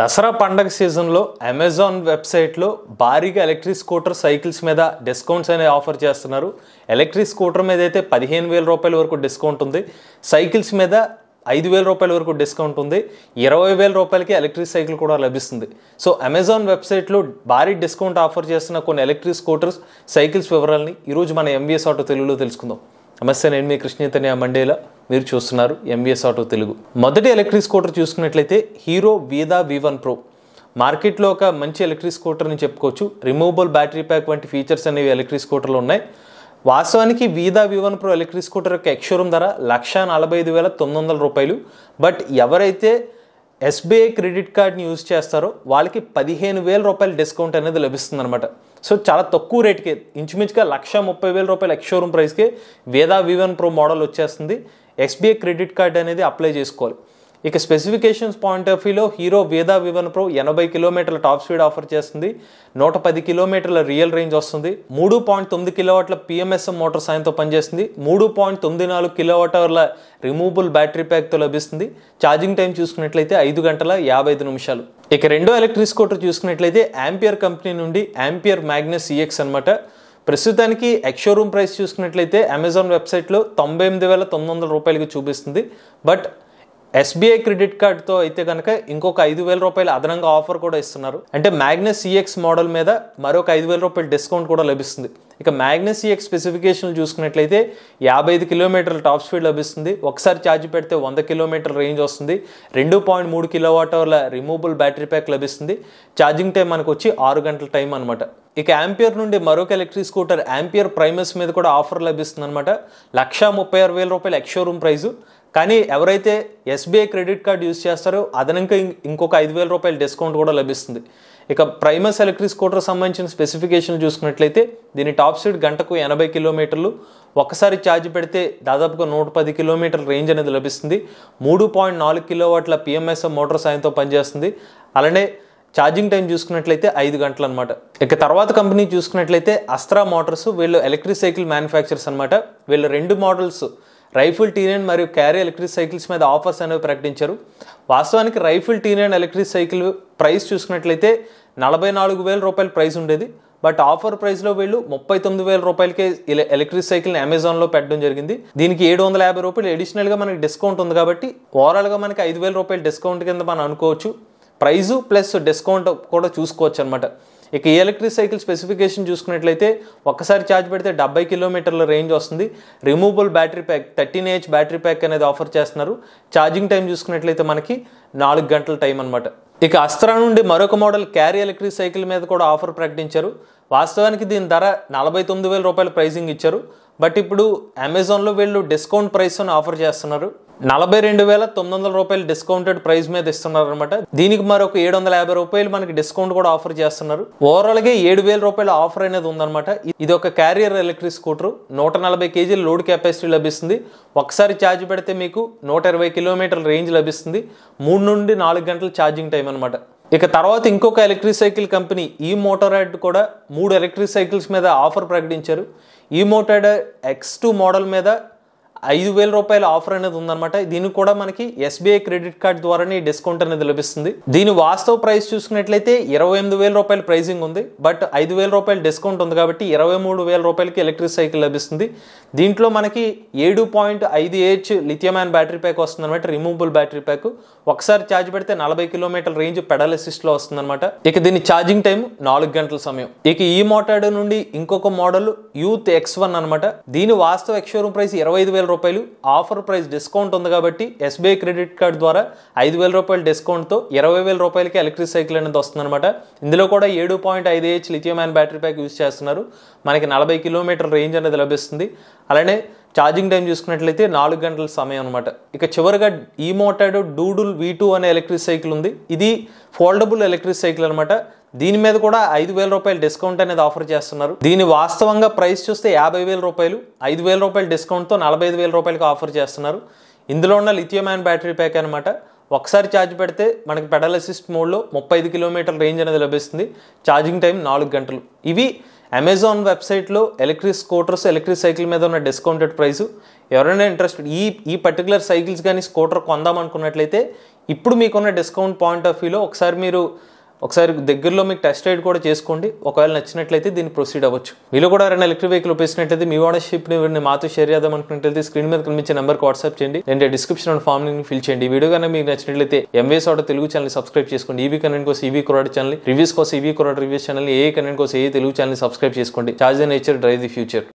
దసరా పండగ సీజన్లో అమెజాన్ వెబ్సైట్లో భారీగా ఎలక్ట్రిక్ స్కూటర్ సైకిల్స్ మీద డిస్కౌంట్స్ అనేవి ఆఫర్ చేస్తున్నారు ఎలక్ట్రిక్ స్కూటర్ మీద అయితే పదిహేను వేల రూపాయల వరకు డిస్కౌంట్ ఉంది సైకిల్స్ మీద ఐదు వేల రూపాయల వరకు డిస్కౌంట్ ఉంది ఇరవై వేల రూపాయలకి ఎలక్ట్రిక్ సైకిల్ కూడా లభిస్తుంది సో అమెజాన్ వెబ్సైట్లో భారీ డిస్కౌంట్ ఆఫర్ చేస్తున్న కొన్ని ఎలక్ట్రిక్ స్కూటర్స్ సైకిల్స్ వివరాలని ఈరోజు మన ఎంబీఎస్ ఆటో తెలుగులో తెలుసుకుందాం నమస్తే నేను మీ కృష్ణీతన్య మండేలా మీరు చూస్తున్నారు ఎంవిఎస్ ఆటో తెలుగు మొదటి ఎలక్ట్రిక్ స్కూటర్ చూసుకున్నట్లయితే Hero Vida V one pro మార్కెట్లో ఒక మంచి ఎలక్ట్రిక్ స్కూటర్ని చెప్పుకోవచ్చు రిమూవబుల్ బ్యాటరీ ప్యాక్ వంటి ఫీచర్స్ అనేవి ఎలక్ట్రిక్ స్కూటర్లు ఉన్నాయి వాస్తవానికి Vida one pro electric scooter యొక్క ఎక్స్షోరూమ్ ధర లక్ష నలభై ఐదు వేల తొమ్మిది వందల రూపాయలు బట్ ఎవరైతే ఎస్బీఐ క్రెడిట్ కార్డ్ని యూజ్ చేస్తారో వాళ్ళకి పదిహేను వేల రూపాయల డిస్కౌంట్ అనేది లభిస్తుంది అనమాట సో చాలా తక్కువ రేట్కే ఇంచుమించుగా లక్ష ముప్పై వేల రూపాయల ఎక్స్ షోరూమ్ ప్రైస్కి వేదా వివన్ ప్రో మోడల్ వచ్చేస్తుంది ఎస్బీఐ క్రెడిట్ కార్డ్ అనేది అప్లై చేసుకోవాలి ఇక స్పెసిఫికేషన్స్ పాయింట్ ఆఫ్ వ్యూలో హీరో వేదా వివన్ ప్రో ఎనభై కిలోమీటర్ల టాప్ స్పీడ్ ఆఫర్ చేస్తుంది నూట పది కిలోమీటర్ల రియల్ రేంజ్ వస్తుంది మూడు పాయింట్ తొమ్మిది కిలోవాట్ల పిఎంఎస్ఎం మోటార్ సాయంతో పనిచేస్తుంది మూడు పాయింట్ తొమ్మిది నాలుగు కిలోవాట్ అవర్ల రిమూవబుల్ బ్యాటరీ ప్యాక్తో లభిస్తుంది ఛార్జింగ్ టైం చూసుకున్నట్లయితే ఐదు గంటల యాభై ఐదు నిమిషాలు ఇక రెండో ఎలక్ట్రిక్ స్కూటర్ చూసుకున్నట్లయితే ఆంపియర్ కంపెనీ నుండి ఆంపియర్ మ్యాగ్నస్ ఈఎక్స్ అనమాట ప్రస్తుతానికి రూమ్ ప్రైస్ చూసుకున్నట్లయితే అమెజాన్ వెబ్సైట్లో తొంభై ఎనిమిది వేల తొమ్మిది వందల రూపాయలకి చూపిస్తుంది బట్ ఎస్బీఐ క్రెడిట్ కార్డ్తో అయితే కనుక ఇంకొక ఐదు వేల రూపాయలు అదనంగా ఆఫర్ కూడా ఇస్తున్నారు అంటే మ్యాగ్నస్ సిఎక్స్ మోడల్ మీద మరొక ఐదు వేల రూపాయలు డిస్కౌంట్ కూడా లభిస్తుంది ఇక మ్యాగ్నస్ సిఎక్స్ స్పెసిఫికేషన్లు చూసుకున్నట్లయితే యాభై ఐదు కిలోమీటర్ల టాప్ స్పీడ్ లభిస్తుంది ఒకసారి ఛార్జ్ పెడితే వంద కిలోమీటర్ రేంజ్ వస్తుంది రెండు పాయింట్ మూడు కిలోవాట్ అవర్ల రిమూవబుల్ బ్యాటరీ ప్యాక్ లభిస్తుంది ఛార్జింగ్ టైం మనకు వచ్చి ఆరు గంటల టైం అనమాట ఇక యాంపియర్ నుండి మరొక ఎలక్ట్రిక్ స్కూటర్ యాంపియర్ ప్రైమస్ మీద కూడా ఆఫర్ లభిస్తుంది అనమాట లక్షా ముప్పై ఆరు వేల రూపాయలు ఎక్స్ షోరూమ్ ప్రైజు కానీ ఎవరైతే ఎస్బీఐ క్రెడిట్ కార్డు యూస్ చేస్తారో అదనంగా ఇంకొక ఐదు వేల రూపాయల డిస్కౌంట్ కూడా లభిస్తుంది ఇక ప్రైమస్ ఎలక్ట్రిక్ స్కూటర్ సంబంధించిన స్పెసిఫికేషన్ చూసుకున్నట్లయితే దీని టాప్ స్పీడ్ గంటకు ఎనభై కిలోమీటర్లు ఒకసారి ఛార్జ్ పెడితే దాదాపుగా నూట పది కిలోమీటర్ల రేంజ్ అనేది లభిస్తుంది మూడు పాయింట్ నాలుగు కిలోవాట్ల పిఎంఎస్ మోటార్ సాయంతో పనిచేస్తుంది అలానే ఛార్జింగ్ టైం చూసుకున్నట్లయితే ఐదు గంటలు అనమాట ఇక తర్వాత కంపెనీ చూసుకున్నట్లయితే అస్త్రా మోటార్స్ వీళ్ళు ఎలక్ట్రిక్ సైకిల్ మ్యానుఫ్యాక్చర్స్ అనమాట వీళ్ళు రెండు మోడల్స్ రైఫిల్ టీనైన్ మరియు క్యారీ ఎలక్ట్రిక్ సైకిల్స్ మీద ఆఫర్స్ అనేవి ప్రకటించారు వాస్తవానికి rifle T nine electric cycle price చూసుకున్నట్లయితే నలభై నాలుగు వేల రూపాయల ప్రైస్ ఉండేది బట్ ఆఫర్ ప్రైస్లో వీళ్ళు ముప్పై తొమ్మిది వేల రూపాయలకే ఎలక్ట్రిక్ సైకిల్ని అమెజాన్లో పెట్టడం జరిగింది దీనికి ఏడు వందల యాభై రూపాయలు ఎడిషనల్గా మనకి డిస్కౌంట్ ఉంది కాబట్టి ఓవరాల్గా మనకి ఐదు వేల రూపాయలు డిస్కౌంట్ కింద మనం అనుకోవచ్చు ప్రైజు ప్లస్ డిస్కౌంట్ కూడా చూసుకోవచ్చు అనమాట ఇక ఈ ఎలక్ట్రిక్ సైకిల్ స్పెసిఫికేషన్ చూసుకున్నట్లయితే ఒక్కసారి ఛార్జ్ పెడితే డెబ్బై కిలోమీటర్ల రేంజ్ వస్తుంది removable battery pack thirteen H battery pack అనేది ఆఫర్ చేస్తున్నారు ఛార్జింగ్ టైం చూసుకున్నట్లయితే మనకి నాలుగు గంటల టైం అనమాట ఇక అస్త్రా నుండి మరొక మోడల్ క్యారీ ఎలక్ట్రిక్ సైకిల్ మీద కూడా ఆఫర్ ప్రకటించారు వాస్తవానికి దీని ధర నలభై తొమ్మిది వేల రూపాయల ప్రైజింగ్ ఇచ్చారు బట్ ఇప్పుడు అమెజాన్లో వీళ్ళు డిస్కౌంట్ ప్రైస్ అని ఆఫర్ చేస్తున్నారు నలభై రెండు వేల తొమ్మిది వందల రూపాయలు డిస్కౌంటెడ్ ప్రైస్ మీద ఇస్తున్నారు అనమాట దీనికి మరొక ఏడు వందల యాభై రూపాయలు మనకి డిస్కౌంట్ కూడా ఆఫర్ చేస్తున్నారు గా ఏడు వేల రూపాయల ఆఫర్ అనేది ఉందన్నమాట ఇది ఒక క్యారియర్ ఎలక్ట్రిక్ స్కూటర్ నూట నలభై కేజీల లోడ్ కెపాసిటీ లభిస్తుంది ఒకసారి ఛార్జ్ పెడితే మీకు నూట ఇరవై కిలోమీటర్ల రేంజ్ లభిస్తుంది మూడు నుండి నాలుగు గంటల ఛార్జింగ్ టైం అనమాట ఇక తర్వాత ఇంకొక ఎలక్ట్రిక్ సైకిల్ కంపెనీ ఈ మోటారాడ్ కూడా మూడు ఎలక్ట్రిక్ సైకిల్స్ మీద ఆఫర్ ప్రకటించారు ఈ మోటార్డ్ ఎక్స్ టూ మోడల్ మీద ఐదు వేల రూపాయల ఆఫర్ అనేది ఉందన్నమాట దీనికి కూడా మనకి ఎస్బీఐ క్రెడిట్ కార్డ్ ద్వారానే డిస్కౌంట్ అనేది లభిస్తుంది దీని వాస్తవ ప్రైస్ చూసుకున్నట్లయితే ఇరవై ఎనిమిది వేల రూపాయల ప్రైసింగ్ ఉంది బట్ ఐదు వేల రూపాయల డిస్కౌంట్ ఉంది కాబట్టి ఇరవై మూడు వేల రూపాయలకి ఎలక్ట్రిక్ సైకిల్ లభిస్తుంది దీంట్లో మనకి ఏడు పాయింట్ ఐదు హెచ్ లిథియమాన్ బ్యాటరీ ప్యాక్ వస్తుంది అనమాట రిమూవబుల్ బ్యాటరీ ప్యాక్ ఒకసారి ఛార్జ్ పెడితే నలభై కిలోమీటర్ల రేంజ్ పెడల్ వస్తుంది వస్తుందన్నమాట ఇక దీని ఛార్జింగ్ టైం నాలుగు గంటల సమయం ఇక ఈ మోటాడు నుండి ఇంకొక మోడల్ యూత్ ఎక్స్ వన్ అనమాట దీని వాస్తవ ఎక్స్ షోరూమ్ ప్రైస్ ఇరవై ఐదు వేల రూపాయలు ఆఫర్ ప్రైస్ డిస్కౌంట్ ఉంది కాబట్టి ఎస్బీఐ క్రెడిట్ కార్డ్ ద్వారా ఐదు వేల రూపాయల డిస్కౌంట్తో ఇరవై వేల రూపాయలకి ఎలక్ట్రిక్ సైకిల్ అనేది వస్తుందన్నమాట ఇందులో కూడా ఏడు పాయింట్ ఐదు H lithium battery pack use చేస్తున్నారు మనకి నలభై కిలోమీటర్ రేంజ్ అనేది లభిస్తుంది అలానే ఛార్జింగ్ టైం చూసుకున్నట్లయితే నాలుగు గంటల సమయం అనమాట ఇక చివరిగా ఈ మోటాడో డూడుల్ వీ టూ అనే ఎలక్ట్రిక్ సైకిల్ ఉంది ఇది ఫోల్డబుల్ ఎలక్ట్రిక్ సైకిల్ అనమాట దీని మీద కూడా ఐదు వేల రూపాయలు డిస్కౌంట్ అనేది ఆఫర్ చేస్తున్నారు దీని వాస్తవంగా ప్రైస్ చూస్తే యాభై వేల రూపాయలు ఐదు వేల రూపాయలు డిస్కౌంట్తో నలభై ఐదు వేల రూపాయలకు ఆఫర్ చేస్తున్నారు ఇందులో ఉన్న లిథియం అయాన్ బ్యాటరీ ప్యాక్ అనమాట ఒకసారి ఛార్జ్ పెడితే మనకి పెడల్ అసిస్ట్ మోడ్లో ముప్పై ఐదు కిలోమీటర్ రేంజ్ అనేది లభిస్తుంది ఛార్జింగ్ టైం నాలుగు గంటలు ఇవి అమెజాన్ వెబ్సైట్లో ఎలక్ట్రిక్ స్కూటర్స్ ఎలక్ట్రిక్ సైకిల్ మీద ఉన్న డిస్కౌంటెడ్ ప్రైస్ ఎవరైనా ఇంట్రెస్టెడ్ ఈ ఈ పర్టికులర్ సైకిల్స్ కానీ స్కూటర్ కొందాం అనుకున్నట్లయితే ఇప్పుడు మీకున్న డిస్కౌంట్ పాయింట్ ఆఫ్ వ్యూలో ఒకసారి మీరు ఒకసారి దగ్గరలో మీకు టెస్ట్ రైడ్ కూడా చేసుకోండి ఒకవేళ నచ్చినట్లయితే దీన్ని ప్రొసీడ్ అవ్వచ్చు మీలో కూడా ఎవరైనా ఎలక్ట్రిక్ వెహికల్ ఉపయోగించినట్లయితే మీ ఓనర్షిప్ని ఎవరిని మాతో షేర్ చేద్దాం అనుకున్నట్లయితే స్క్రీన్ మీద కనిపించే నెంబర్కి వాట్సాప్ చేయండి రెండు description and form link fill చేయండి వీడియో కనుక మీకు నచ్చినట్లయితే ఎంఎస్ ఆడ తెలుగు ఛానల్ సబ్స్క్రైబ్ చేసుకోండి ఈవీ కనెంట్ కోసం ఈవీ కొరాడ్ ఛానల్ రివ్యూస్ కోసం ఈవీ కొరాడ్ రివ్యూస్ ఛానల్ ఏ కనెంట్ కోసం ఏ తెలుగు ఛానల్ సబ్స్క్రైబ్ చేసుకోండి charge nature drive the future